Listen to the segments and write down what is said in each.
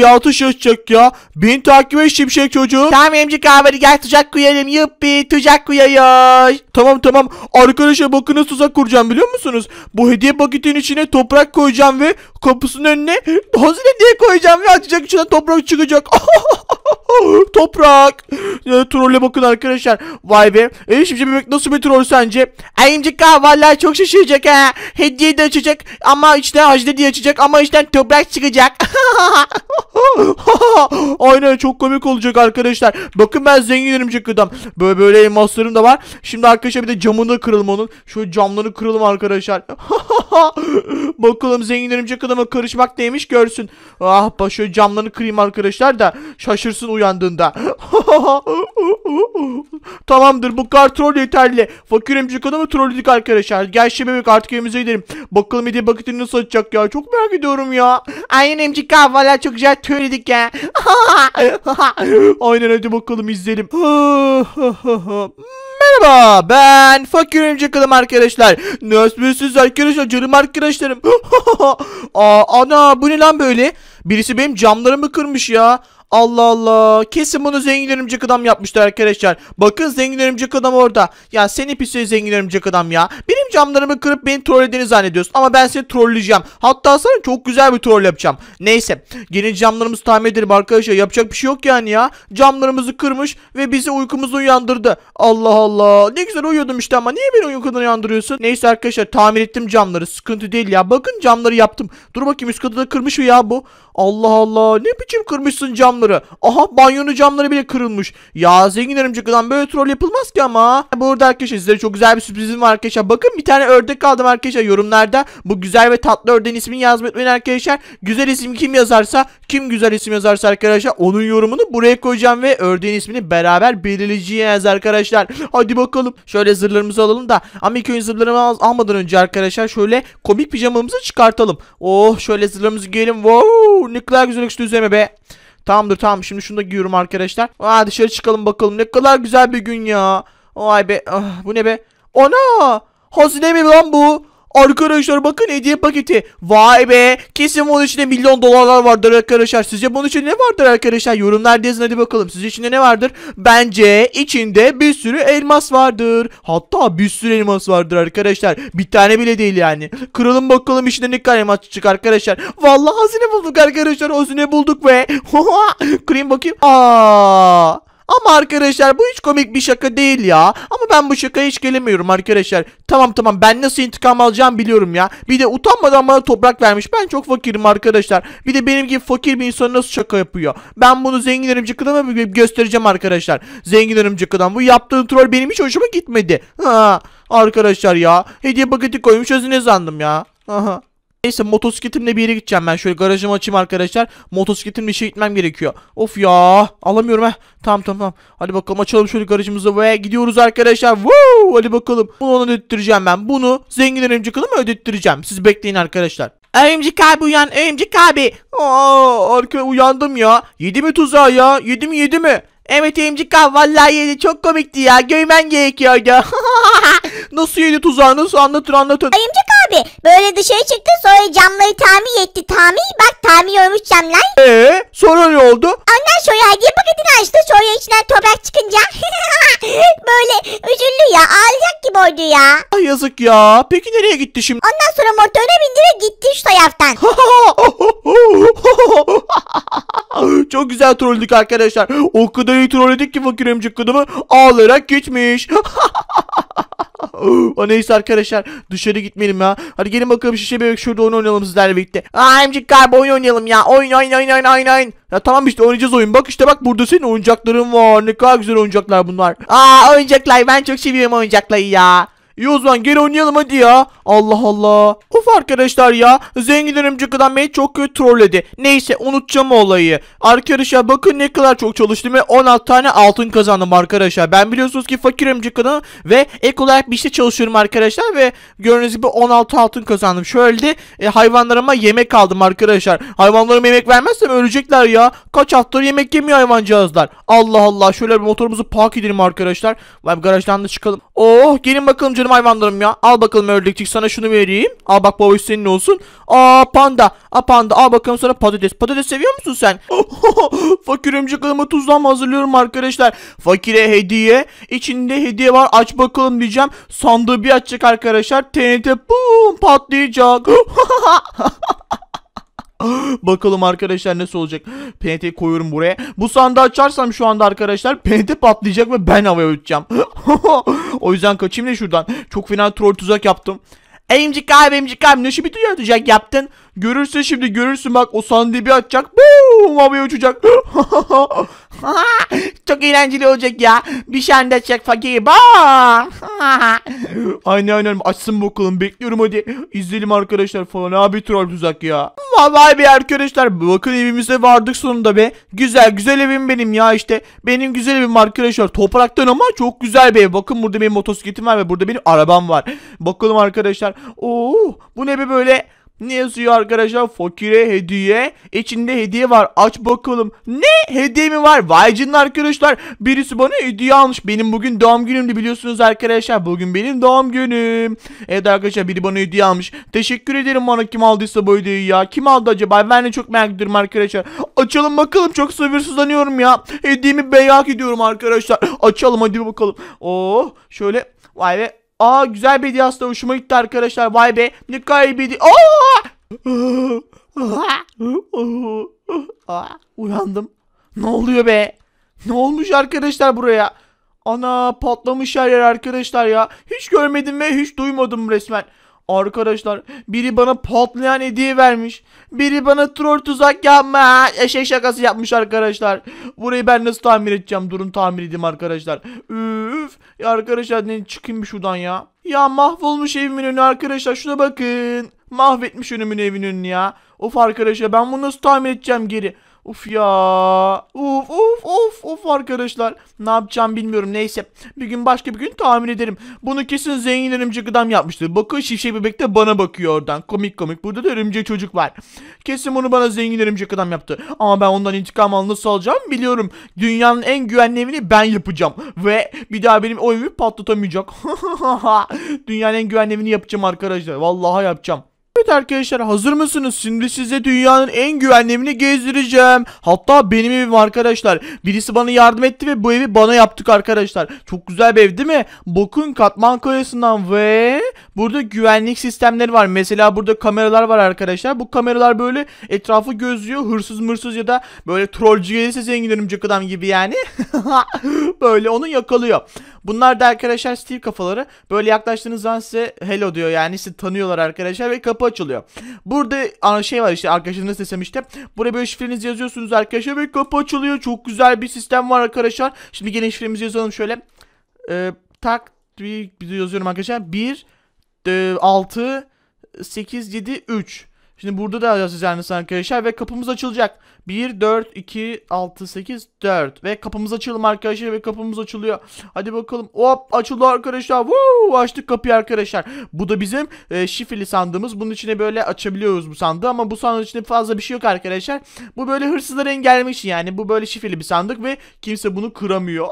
Şey ya açacak ya. bin takip et şimşek çocuğu. Tamam emcik abi gel tuzak kuralım. Yuppi tuzak kuruyoruz. Tamam tamam. Arkadaşlar bakın nasıl tuzak kuracağım biliyor musunuz? Bu hediye paketinin içine toprak koyacağım ve kapısının önüne hazine diye koyacağım ve açacak içinden toprak çıkacak. toprak. E, trolle bakın arkadaşlar. Vay be. E, şimşek bebek nasıl bir troll sence? Ay emcik abi vallahi çok şaşıracak ha. Hediye de açacak ama içten işte, hazine diye açacak ama içten toprak çıkacak. Aynen çok komik olacak arkadaşlar. Bakın ben zengin örümcek adam. Böyle böyle elmaslarım da var. Şimdi arkadaşlar bir de camını kıralım onun. Şu camlarını kıralım arkadaşlar. Bakalım zengin örümcek adama karışmak neymiş görsün. Ah bak şöyle camlarını kırayım arkadaşlar da şaşırsın uyandığında. Tamamdır bu kar troll yeterli. Fakir örümcek adamı trolledik arkadaşlar. Gel şimdi bebek artık evimize gidelim. Bakalım hediye paketini nasıl açacak ya. Çok merak ediyorum ya. Aynen örümcek abi valla çok güzel söyledik ya. Aynen hadi bakalım izleyelim. Merhaba ben fakir örümcek kadın arkadaşlar. Nasılsınız arkadaşlar canım arkadaşlarım. Aa, ana bu ne lan böyle? Birisi benim camlarımı kırmış ya. Allah Allah. Kesin bunu zengin örümcek adam yapmıştır arkadaşlar. Bakın zengin örümcek adam orada. Ya seni pis zengin örümcek adam ya. Benim camlarımı kırıp beni trollediğini zannediyorsun. Ama ben seni trolleyeceğim. Hatta sana çok güzel bir troll yapacağım. Neyse. Yeni camlarımızı tamir edelim arkadaşlar. Yapacak bir şey yok yani ya. Camlarımızı kırmış ve bizi uykumuzu uyandırdı. Allah Allah. Ne güzel uyuyordum işte ama niye beni uykudan uyandırıyorsun? Neyse arkadaşlar tamir ettim camları. Sıkıntı değil ya. Bakın camları yaptım. Dur bakayım üst katı da kırmış mı ya bu? Allah Allah. Ne biçim kırmışsın camları? camları. Aha banyonun camları bile kırılmış. Ya zengin örümcekten böyle troll yapılmaz ki ama. Burada arkadaşlar sizlere çok güzel bir sürprizim var arkadaşlar. Bakın bir tane ördek kaldım arkadaşlar yorumlarda. Bu güzel ve tatlı ördeğin ismini yazmayı arkadaşlar. Güzel isim kim yazarsa, kim güzel isim yazarsa arkadaşlar onun yorumunu buraya koyacağım ve ördeğin ismini beraber belirleyeceğiz arkadaşlar. Hadi bakalım. Şöyle zırhlarımızı alalım da. Ama ilk önce zırhlarımı almadan önce arkadaşlar şöyle komik pijamamızı çıkartalım. Oh şöyle zırhlarımızı giyelim. Wow ne kadar güzel yakıştı üzerime be. Tamamdır tamam şimdi şunu da giyiyorum arkadaşlar. Aa dışarı çıkalım bakalım ne kadar güzel bir gün ya. Vay be ah, bu ne be. Ana hazine mi lan bu? Arkadaşlar bakın hediye paketi. Vay be. Kesin bunun içinde milyon dolarlar vardır arkadaşlar. Sizce bunun içinde ne vardır arkadaşlar? Yorumlar yazın hadi bakalım. Sizce içinde ne vardır? Bence içinde bir sürü elmas vardır. Hatta bir sürü elmas vardır arkadaşlar. Bir tane bile değil yani. Kıralım bakalım içinde ne kadar elmas çıkacak arkadaşlar. Vallahi hazine bulduk arkadaşlar. Hazine bulduk be. Kırayım bakayım. Aa. Ama arkadaşlar bu hiç komik bir şaka değil ya. Ama ben bu şakaya hiç gelemiyorum arkadaşlar. Tamam tamam ben nasıl intikam alacağım biliyorum ya. Bir de utanmadan bana toprak vermiş. Ben çok fakirim arkadaşlar. Bir de benim gibi fakir bir insan nasıl şaka yapıyor. Ben bunu zengin örümcek adama göstereceğim arkadaşlar. Zengin örümcek adam bu yaptığın troll benim hiç hoşuma gitmedi. Ha, arkadaşlar ya hediye paketi koymuş özü ne sandım ya. Aha. Neyse motosikletimle bir yere gideceğim ben. Şöyle garajımı açayım arkadaşlar. Motosikletimle işe gitmem gerekiyor. Of ya. Alamıyorum ha Tamam tamam tamam. Hadi bakalım açalım şöyle garajımızı ve gidiyoruz arkadaşlar. Woo! Hadi bakalım. Bunu ona ödettireceğim ben. Bunu zengin örümcek hanıma ödettireceğim. Siz bekleyin arkadaşlar. Örümcek abi uyan örümcek abi. Aa, arka uyandım ya. Yedi mi tuzağı ya? Yedi mi yedi mi? Evet emcik abi vallahi yedi çok komikti ya. Göymen gerekiyordu. Nasıl yedi tuzağı nasıl anlatır anlatır Emcik abi. Böyle dışarı çıktı sonra camları tamir etti. Tamir bak tamir olmuş camlar. Ee sonra ne oldu? Ondan sonra hediye paketini açtı. Sonra içinden toprak çıkınca böyle üzüldü ya ağlayacak gibi oldu ya. Ay yazık ya. Peki nereye gitti şimdi? Ondan sonra motoruna bindi ve gitti şu taraftan. Çok güzel trolledik arkadaşlar. O kadar iyi trolledik ki fakir emcik kadımı ağlayarak gitmiş. o neyse arkadaşlar dışarı gitmeyelim ya. Hadi gelin bakalım şişe bebek şurada oyun oynayalım sizlerle birlikte. Aa galiba oyun oynayalım ya. Oyun oyun oyun oyun oyun oyun. Ya tamam işte oynayacağız oyun. Bak işte bak burada senin oyuncakların var. Ne kadar güzel oyuncaklar bunlar. Aa oyuncaklar ben çok seviyorum oyuncakları ya. İyi o zaman gel oynayalım hadi ya. Allah Allah. Of arkadaşlar ya. Zengin örümcek beni çok kötü trolledi. Neyse unutacağım olayı. Arkadaşlar bakın ne kadar çok çalıştım ve 16 tane altın kazandım arkadaşlar. Ben biliyorsunuz ki fakir örümcek ve ek olarak bir işte çalışıyorum arkadaşlar ve gördüğünüz gibi 16 altın kazandım. Şöyle de e, hayvanlarıma yemek aldım arkadaşlar. Hayvanlarıma yemek vermezsem ölecekler ya. Kaç haftadır yemek yemiyor hayvancağızlar. Allah Allah şöyle bir motorumuzu park edelim arkadaşlar. Vay garajdan da çıkalım. Oh gelin bakalım canım hayvanlarım ya. Al bakalım ördekçik sana şunu vereyim. Al bak babuş senin olsun. Aa panda. a panda al bakalım sana patates. Patates seviyor musun sen? Fakir ömcek adama tuzlanma hazırlıyorum arkadaşlar. Fakire hediye. İçinde hediye var aç bakalım diyeceğim. Sandığı bir açacak arkadaşlar. TNT boom patlayacak. Bakalım arkadaşlar nasıl olacak. Penetreyi koyuyorum buraya. Bu sandığı açarsam şu anda arkadaşlar penetre patlayacak ve ben havaya uçacağım. o yüzden kaçayım da şuradan. Çok fena troll tuzak yaptım. Emcik abi emcik abi ne bir duyar tuzak yaptın? Görürse şimdi görürsün bak o sandığı atacak. Boom havaya uçacak. Çok eğlenceli olacak ya. Bir şanda çek fakir. aynen aynen açsın bakalım bekliyorum hadi. İzleyelim arkadaşlar falan abi troll tuzak ya. Vay be arkadaşlar bakın evimize vardık sonunda be. Güzel güzel evim benim ya işte. Benim güzel evim arkadaşlar topraktan ama çok güzel be Bakın burada benim motosikletim var ve burada benim arabam var. Bakalım arkadaşlar. Oo bu ne be böyle. Ne yazıyor arkadaşlar? Fakire hediye. İçinde hediye var. Aç bakalım. Ne? Hediye mi var? Vay canına arkadaşlar. Birisi bana hediye almış. Benim bugün doğum günümdü biliyorsunuz arkadaşlar. Bugün benim doğum günüm. Evet arkadaşlar biri bana hediye almış. Teşekkür ederim bana kim aldıysa bu hediyeyi ya. Kim aldı acaba? Ben de çok merak ediyorum arkadaşlar. Açalım bakalım. Çok sabırsızlanıyorum ya. Hediyemi merak ediyorum arkadaşlar. Açalım hadi bakalım. Oh şöyle. Vay be. Aa güzel bir hediye hoşuma gitti arkadaşlar. Vay be. Ne kadar bir hediye. Aa! Uyandım. Ne oluyor be? Ne olmuş arkadaşlar buraya? Ana patlamış her yer arkadaşlar ya. Hiç görmedim ve hiç duymadım resmen. Arkadaşlar biri bana patlayan hediye vermiş. Biri bana troll tuzak yapma. Eşek şakası yapmış arkadaşlar. Burayı ben nasıl tamir edeceğim? Durun tamir edeyim arkadaşlar. Üf. Ya arkadaşlar ne çıkayım bir şuradan ya. Ya mahvolmuş evimin önü arkadaşlar. Şuna bakın. Mahvetmiş önümün evin önünü ya. Of arkadaşlar ben bunu nasıl tamir edeceğim geri? Uf ya. Uf uf uf uf arkadaşlar. Ne yapacağım bilmiyorum. Neyse. Bir gün başka bir gün tahmin ederim. Bunu kesin zengin örümcek adam yapmıştır. Bakın şişe bebek de bana bakıyor oradan. Komik komik. Burada da örümcek çocuk var. Kesin bunu bana zengin örümcek adam yaptı. Ama ben ondan intikam al nasıl alacağım biliyorum. Dünyanın en güvenli evini ben yapacağım. Ve bir daha benim o evi patlatamayacak. Dünyanın en güvenli evini yapacağım arkadaşlar. Vallahi yapacağım. Evet arkadaşlar hazır mısınız? Şimdi size dünyanın en güvenli evini gezdireceğim. Hatta benim evim arkadaşlar. Birisi bana yardım etti ve bu evi bana yaptık arkadaşlar. Çok güzel bir ev değil mi? Bakın katman kayasından ve burada güvenlik sistemleri var. Mesela burada kameralar var arkadaşlar. Bu kameralar böyle etrafı gözlüyor. Hırsız mırsız ya da böyle trollcü gelirse zengin örümcek adam gibi yani. böyle onu yakalıyor. Bunlar da arkadaşlar Steve kafaları. Böyle yaklaştığınız zaman size hello diyor yani sizi tanıyorlar arkadaşlar ve kapı açılıyor. Burada şey var işte arkadaşlarınız desem işte. Buraya böyle şifrenizi yazıyorsunuz arkadaşlar ve kapı açılıyor. Çok güzel bir sistem var arkadaşlar. Şimdi gene şifremizi yazalım şöyle. Ee, tak bir yazıyorum arkadaşlar. 1 6 8 7 3 Şimdi burada da yazacağız yani arkadaşlar ve kapımız açılacak. 1, 4, 2, 6, 8, 4 ve kapımız açılım arkadaşlar ve kapımız açılıyor. Hadi bakalım hop açıldı arkadaşlar. Woo, açtık kapıyı arkadaşlar. Bu da bizim e, şifreli sandığımız. Bunun içine böyle açabiliyoruz bu sandığı ama bu sandığın içinde fazla bir şey yok arkadaşlar. Bu böyle hırsızları engellemek için yani. Bu böyle şifreli bir sandık ve kimse bunu kıramıyor.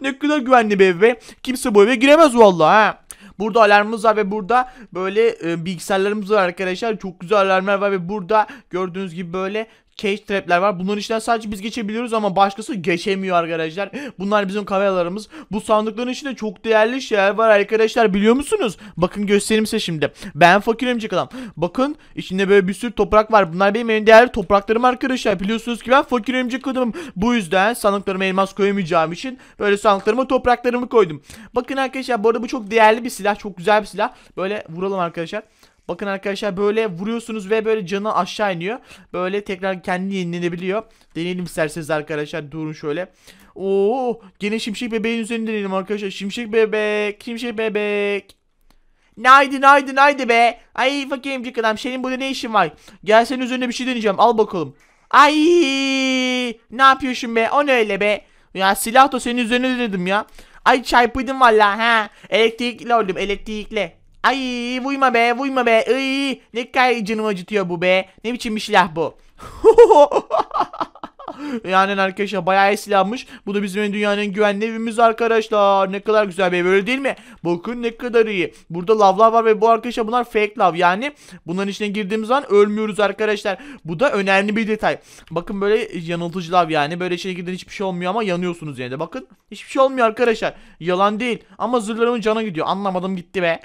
ne kadar güvenli bir ev ve kimse bu eve giremez vallahi ha. Burada alarmımız var ve burada böyle e, bilgisayarlarımız var arkadaşlar. Çok güzel alarmlar var ve burada gördüğünüz gibi böyle cage trapler var. Bunların içinden sadece biz geçebiliyoruz ama başkası geçemiyor arkadaşlar. Bunlar bizim kameralarımız. Bu sandıkların içinde çok değerli şeyler var arkadaşlar biliyor musunuz? Bakın göstereyim size şimdi. Ben fakir emcik adam. Bakın içinde böyle bir sürü toprak var. Bunlar benim en değerli topraklarım arkadaşlar. Biliyorsunuz ki ben fakir emcik adamım. Bu yüzden sandıklarıma elmas koyamayacağım için böyle sandıklarıma topraklarımı koydum. Bakın arkadaşlar bu arada bu çok değerli bir silah. Çok güzel bir silah. Böyle vuralım arkadaşlar. Bakın arkadaşlar böyle vuruyorsunuz ve böyle canı aşağı iniyor. Böyle tekrar kendini yenilebiliyor. Deneyelim isterseniz arkadaşlar. Durun şöyle. Oo, gene şimşek bebeğin üzerinde deneyelim arkadaşlar. Şimşek bebek, şimşek bebek. Naydi naydi naydi be. Ay bakayım emcik adam senin burada ne işin var? Gel senin üzerine bir şey deneyeceğim al bakalım. Ay ne yapıyorsun be o ne öyle be. Ya silah da senin üzerine denedim ya. Ay çarpıydım valla ha. Elektrikli oldum elektrikli. Ay vurma be vurma be. Ay, ne kadar canımı acıtıyor bu be. Ne biçim bir silah bu. yani arkadaşlar bayağı silahmış. Bu da bizim dünyanın güvenli evimiz arkadaşlar. Ne kadar güzel bir ev öyle değil mi? Bakın ne kadar iyi. Burada lavlar var ve bu arkadaşlar bunlar fake lav. Yani bunların içine girdiğimiz zaman ölmüyoruz arkadaşlar. Bu da önemli bir detay. Bakın böyle yanıltıcı lav yani. Böyle içine girdiğin hiçbir şey olmuyor ama yanıyorsunuz yine de. Bakın hiçbir şey olmuyor arkadaşlar. Yalan değil. Ama zırhlarımın cana gidiyor. Anlamadım gitti be.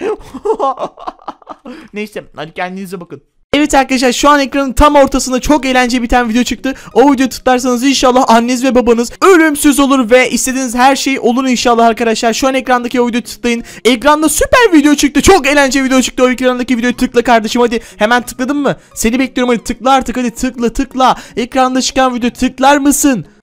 Neyse hadi kendinize bakın. Evet arkadaşlar şu an ekranın tam ortasında çok eğlence biten video çıktı. O video tutarsanız inşallah anneniz ve babanız ölümsüz olur ve istediğiniz her şey olur inşallah arkadaşlar. Şu an ekrandaki o videoyu tıklayın. Ekranda süper video çıktı. Çok eğlence video çıktı. O ekrandaki videoyu tıkla kardeşim hadi. Hemen tıkladın mı? Seni bekliyorum hadi tıkla artık hadi tıkla tıkla. Ekranda çıkan video tıklar mısın?